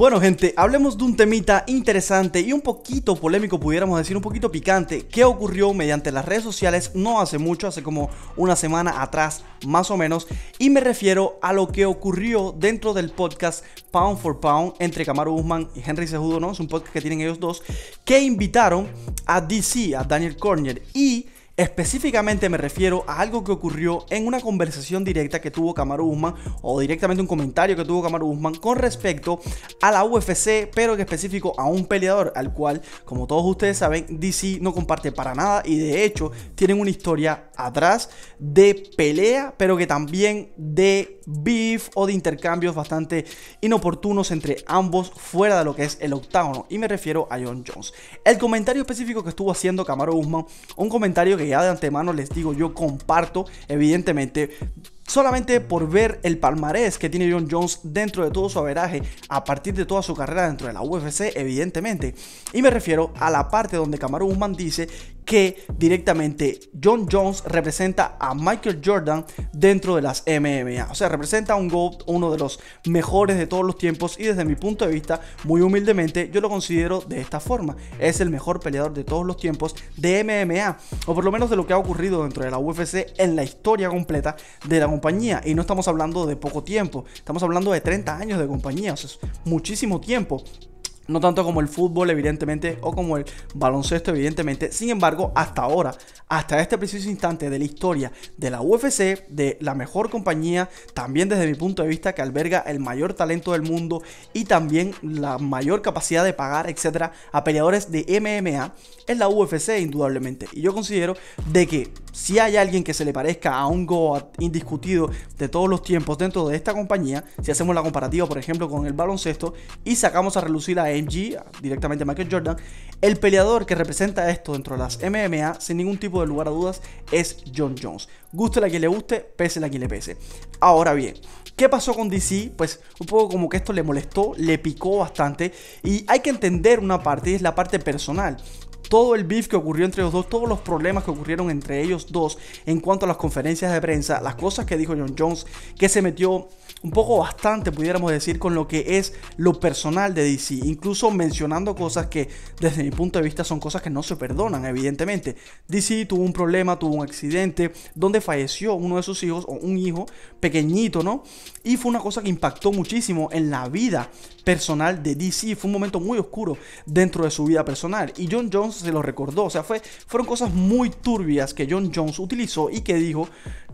Bueno gente, hablemos de un temita interesante y un poquito polémico, pudiéramos decir un poquito picante, que ocurrió mediante las redes sociales no hace mucho, hace como una semana atrás más o menos, y me refiero a lo que ocurrió dentro del podcast Pound for Pound entre Camaro Guzmán y Henry Cejudo, ¿no? Es un podcast que tienen ellos dos, que invitaron a DC, a Daniel Cornier y Específicamente me refiero a algo que ocurrió en una conversación directa que tuvo Camaro Usman o directamente un comentario que tuvo Camaro Usman con respecto a la UFC, pero que específico a un peleador al cual, como todos ustedes saben, DC no comparte para nada y de hecho tienen una historia atrás de pelea, pero que también de beef o de intercambios bastante inoportunos entre ambos fuera de lo que es el octágono y me refiero a John Jones. El comentario específico que estuvo haciendo Camaro Usman, un comentario que ya de antemano les digo, yo comparto, evidentemente, solamente por ver el palmarés que tiene John Jones dentro de todo su averaje a partir de toda su carrera dentro de la UFC, evidentemente. Y me refiero a la parte donde Camaro Guzmán dice que directamente John Jones representa a Michael Jordan dentro de las MMA. O sea, representa a un GOAT, uno de los mejores de todos los tiempos y desde mi punto de vista, muy humildemente, yo lo considero de esta forma. Es el mejor peleador de todos los tiempos de MMA, o por lo menos de lo que ha ocurrido dentro de la UFC en la historia completa de la compañía. Y no estamos hablando de poco tiempo, estamos hablando de 30 años de compañía, o sea, es muchísimo tiempo. No tanto como el fútbol, evidentemente, o como el baloncesto, evidentemente. Sin embargo, hasta ahora, hasta este preciso instante de la historia de la UFC, de la mejor compañía, también desde mi punto de vista, que alberga el mayor talento del mundo y también la mayor capacidad de pagar, etcétera, a peleadores de MMA, es la UFC, indudablemente. Y yo considero de que si hay alguien que se le parezca a un GOAT indiscutido de todos los tiempos dentro de esta compañía, si hacemos la comparativa, por ejemplo, con el baloncesto y sacamos a relucir a él directamente a Michael Jordan, el peleador que representa esto dentro de las MMA, sin ningún tipo de lugar a dudas, es John Jones. Guste la que le guste, pese la quien le pese. Ahora bien, ¿Qué pasó con DC? Pues un poco como que esto le molestó, le picó bastante y hay que entender una parte y es la parte personal todo el beef que ocurrió entre los dos, todos los problemas que ocurrieron entre ellos dos en cuanto a las conferencias de prensa, las cosas que dijo John Jones, que se metió un poco bastante, pudiéramos decir, con lo que es lo personal de DC, incluso mencionando cosas que desde mi punto de vista son cosas que no se perdonan, evidentemente. DC tuvo un problema, tuvo un accidente, donde falleció uno de sus hijos, o un hijo pequeñito, ¿no? Y fue una cosa que impactó muchísimo en la vida personal de DC, fue un momento muy oscuro dentro de su vida personal. Y John Jones se lo recordó. O sea, fue, fueron cosas muy turbias que John Jones utilizó y que dijo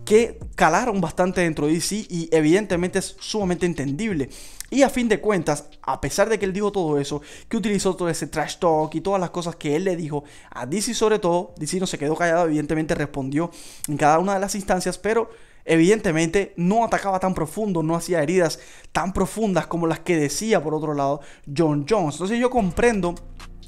que calaron bastante dentro de DC y evidentemente es sumamente entendible. Y a fin de cuentas, a pesar de que él dijo todo eso, que utilizó todo ese trash talk y todas las cosas que él le dijo a DC sobre todo, DC no se quedó callado, evidentemente respondió en cada una de las instancias, pero evidentemente no atacaba tan profundo, no hacía heridas tan profundas como las que decía por otro lado John Jones. Entonces yo comprendo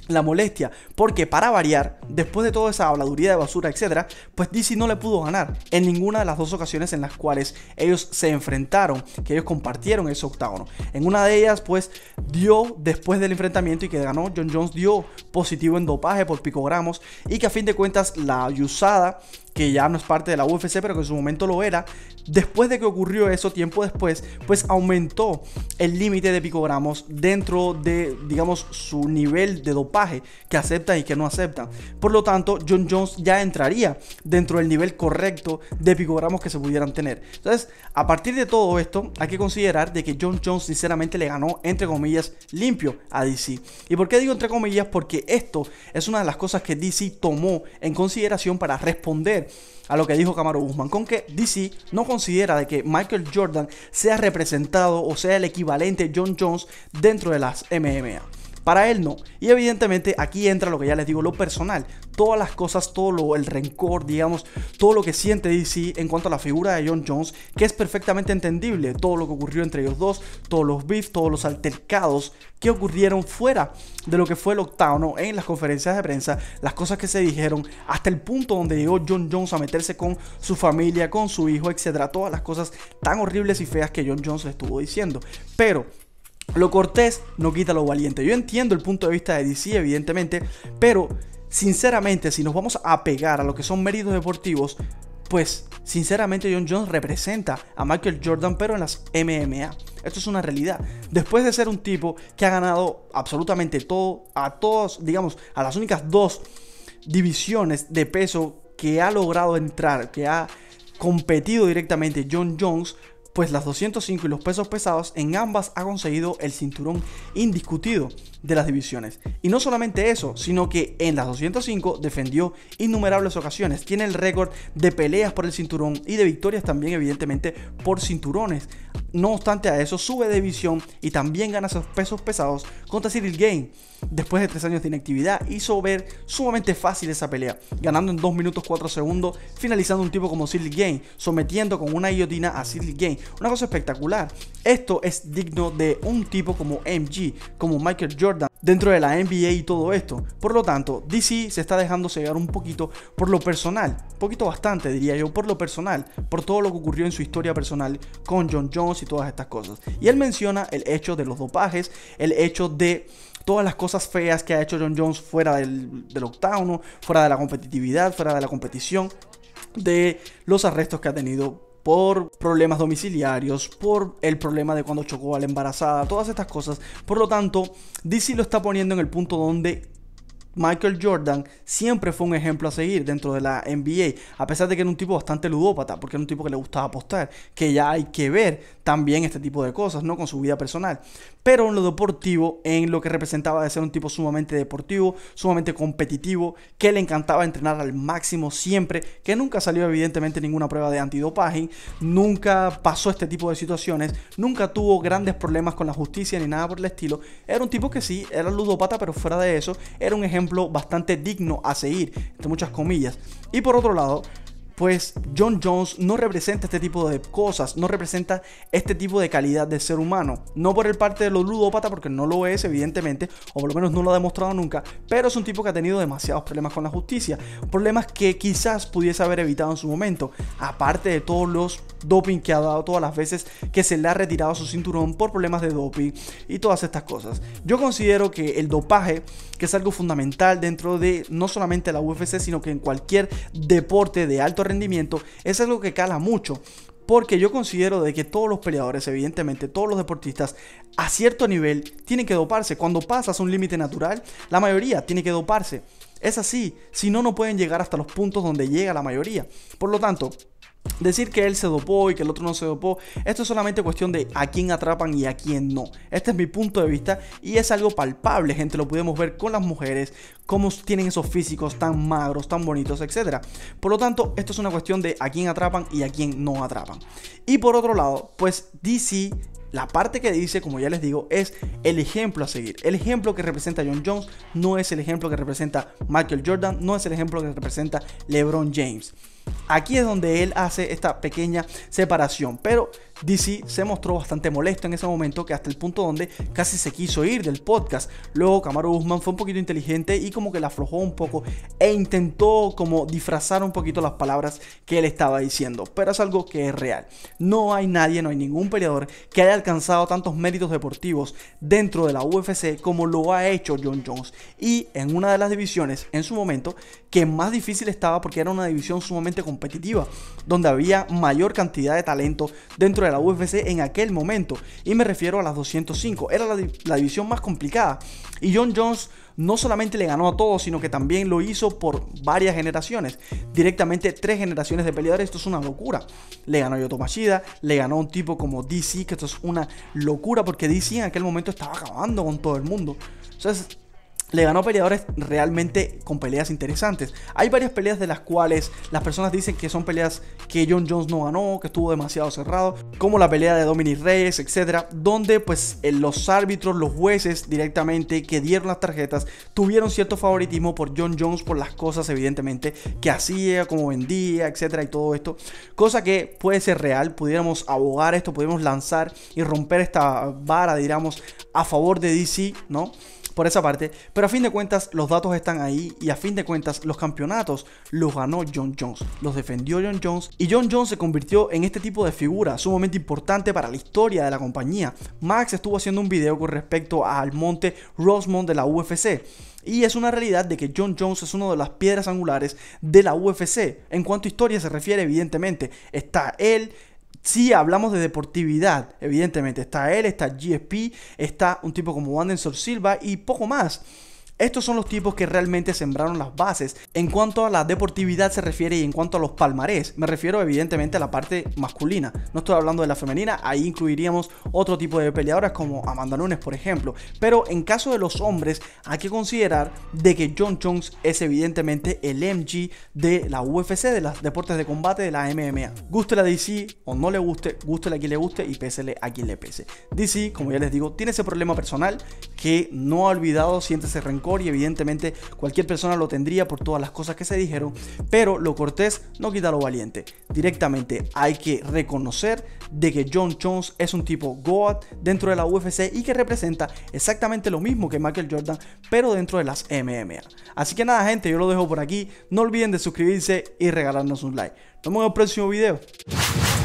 la molestia, porque para variar, después de toda esa habladuría de basura, etcétera, pues DC no le pudo ganar en ninguna de las dos ocasiones en las cuales ellos se enfrentaron, que ellos compartieron ese octágono. En una de ellas, pues dio después del enfrentamiento y que ganó, John Jones dio positivo en dopaje por picogramos y que a fin de cuentas la usada que ya no es parte de la UFC, pero que en su momento lo era, Después de que ocurrió eso, tiempo después, pues aumentó el límite de picogramos dentro de, digamos, su nivel de dopaje que aceptan y que no aceptan. Por lo tanto, John Jones ya entraría dentro del nivel correcto de picogramos que se pudieran tener. Entonces, a partir de todo esto, hay que considerar de que John Jones sinceramente le ganó, entre comillas, limpio a DC. ¿Y por qué digo entre comillas? Porque esto es una de las cosas que DC tomó en consideración para responder a lo que dijo Camaro Guzmán, con que DC no consideró considera de que Michael Jordan sea representado o sea el equivalente John Jones dentro de las MMA para él no. Y evidentemente aquí entra lo que ya les digo, lo personal. Todas las cosas, todo lo, el rencor, digamos, todo lo que siente DC en cuanto a la figura de John Jones, que es perfectamente entendible. Todo lo que ocurrió entre ellos dos, todos los beefs, todos los altercados que ocurrieron fuera de lo que fue el octavo en las conferencias de prensa, las cosas que se dijeron, hasta el punto donde llegó John Jones a meterse con su familia, con su hijo, etcétera. Todas las cosas tan horribles y feas que John Jones le estuvo diciendo. Pero lo cortés no quita lo valiente. Yo entiendo el punto de vista de DC, evidentemente, pero sinceramente, si nos vamos a pegar a lo que son méritos deportivos, pues sinceramente John Jones representa a Michael Jordan, pero en las MMA. Esto es una realidad. Después de ser un tipo que ha ganado absolutamente todo, a todos, digamos, a las únicas dos divisiones de peso que ha logrado entrar, que ha competido directamente John Jones, pues las 205 y los pesos pesados en ambas ha conseguido el cinturón indiscutido de las divisiones. Y no solamente eso, sino que en las 205 defendió innumerables ocasiones, tiene el récord de peleas por el cinturón y de victorias también evidentemente por cinturones. No obstante a eso, sube de división y también gana sus pesos pesados contra Cyril Gain Después de tres años de inactividad, hizo ver sumamente fácil esa pelea, ganando en 2 minutos 4 segundos, finalizando un tipo como Cyril Gain sometiendo con una guillotina a Cyril Gain una cosa espectacular. Esto es digno de un tipo como MG, como Michael Jordan, dentro de la NBA y todo esto. Por lo tanto, DC se está dejando cegar un poquito por lo personal, poquito bastante diría yo, por lo personal, por todo lo que ocurrió en su historia personal con John Jones y todas estas cosas. Y él menciona el hecho de los dopajes, el hecho de todas las cosas feas que ha hecho John Jones fuera del, del fuera de la competitividad, fuera de la competición, de los arrestos que ha tenido por problemas domiciliarios, por el problema de cuando chocó a la embarazada, todas estas cosas. Por lo tanto, DC lo está poniendo en el punto donde Michael Jordan siempre fue un ejemplo a seguir dentro de la NBA, a pesar de que era un tipo bastante ludópata, porque era un tipo que le gustaba apostar, que ya hay que ver también este tipo de cosas, ¿no? Con su vida personal pero en lo deportivo, en lo que representaba de ser un tipo sumamente deportivo, sumamente competitivo, que le encantaba entrenar al máximo siempre, que nunca salió evidentemente ninguna prueba de antidopaje, nunca pasó este tipo de situaciones, nunca tuvo grandes problemas con la justicia ni nada por el estilo. Era un tipo que sí, era ludopata, pero fuera de eso, era un ejemplo bastante digno a seguir, entre muchas comillas. Y por otro lado, pues John Jones no representa este tipo de cosas, no representa este tipo de calidad de ser humano. No por el parte de los ludópatas, porque no lo es, evidentemente, o por lo menos no lo ha demostrado nunca, pero es un tipo que ha tenido demasiados problemas con la justicia, problemas que quizás pudiese haber evitado en su momento, aparte de todos los doping que ha dado todas las veces que se le ha retirado su cinturón por problemas de doping y todas estas cosas. Yo considero que el dopaje, que es algo fundamental dentro de no solamente la UFC, sino que en cualquier deporte de alto es algo que cala mucho porque yo considero de que todos los peleadores, evidentemente todos los deportistas, a cierto nivel tienen que doparse. Cuando pasas un límite natural, la mayoría tiene que doparse. Es así, si no, no pueden llegar hasta los puntos donde llega la mayoría. Por lo tanto, Decir que él se dopó y que el otro no se dopó, esto es solamente cuestión de a quién atrapan y a quién no. Este es mi punto de vista y es algo palpable, gente. Lo podemos ver con las mujeres, cómo tienen esos físicos tan magros, tan bonitos, etc. Por lo tanto, esto es una cuestión de a quién atrapan y a quién no atrapan. Y por otro lado, pues DC la parte que dice, como ya les digo, es el ejemplo a seguir. El ejemplo que representa John Jones no es el ejemplo que representa Michael Jordan, no es el ejemplo que representa LeBron James. Aquí es donde él hace esta pequeña separación. Pero DC se mostró bastante molesto en ese momento, que hasta el punto donde casi se quiso ir del podcast. Luego Camaro Guzmán fue un poquito inteligente y como que la aflojó un poco e intentó como disfrazar un poquito las palabras que él estaba diciendo. Pero es algo que es real. No hay nadie, no hay ningún peleador que haya alcanzado tantos méritos deportivos dentro de la UFC como lo ha hecho John Jones. Y en una de las divisiones en su momento que más difícil estaba porque era una división sumamente competitiva, donde había mayor cantidad de talento dentro de la UFC en aquel momento. Y me refiero a las 205. Era la, división más complicada. Y John Jones no solamente le ganó a todos, sino que también lo hizo por varias generaciones. Directamente tres generaciones de peleadores. Esto es una locura. Le ganó Yoto Mashida, le ganó a un tipo como DC, que esto es una locura porque DC en aquel momento estaba acabando con todo el mundo. Entonces, le ganó peleadores realmente con peleas interesantes. Hay varias peleas de las cuales las personas dicen que son peleas que John Jones no ganó, que estuvo demasiado cerrado, como la pelea de Dominic Reyes, etcétera, donde pues eh, los árbitros, los jueces directamente que dieron las tarjetas tuvieron cierto favoritismo por John Jones por las cosas evidentemente que hacía, como vendía, etcétera y todo esto, cosa que puede ser real, pudiéramos abogar esto, pudiéramos lanzar y romper esta vara, digamos, a favor de DC, ¿no? por esa parte, pero a fin de cuentas los datos están ahí y a fin de cuentas los campeonatos los ganó John Jones, los defendió John Jones y John Jones se convirtió en este tipo de figura sumamente importante para la historia de la compañía. Max estuvo haciendo un video con respecto al monte Rosemont de la UFC. Y es una realidad de que John Jones es una de las piedras angulares de la UFC. En cuanto a historia se refiere, evidentemente, está él, si hablamos de deportividad, evidentemente. Está él, está GSP, está un tipo como Anderson Silva y poco más. Estos son los tipos que realmente sembraron las bases. En cuanto a la deportividad se refiere y en cuanto a los palmarés, me refiero evidentemente a la parte masculina. No estoy hablando de la femenina, ahí incluiríamos otro tipo de peleadoras como Amanda Nunes, por ejemplo. Pero en caso de los hombres, hay que considerar de que John Jones es evidentemente el MG de la UFC, de los deportes de combate de la MMA. Guste la DC o no le guste, guste a quien le guste y pésele a quien le pese. DC, como ya les digo, tiene ese problema personal que no ha olvidado, siente ese rencor y evidentemente cualquier persona lo tendría por todas las cosas que se dijeron, pero lo cortés no quita lo valiente. Directamente hay que reconocer de que John Jones es un tipo GOAT dentro de la UFC y que representa exactamente lo mismo que Michael Jordan, pero dentro de las MMA. Así que nada gente, yo lo dejo por aquí, no olviden de suscribirse y regalarnos un like. Nos vemos en el próximo video.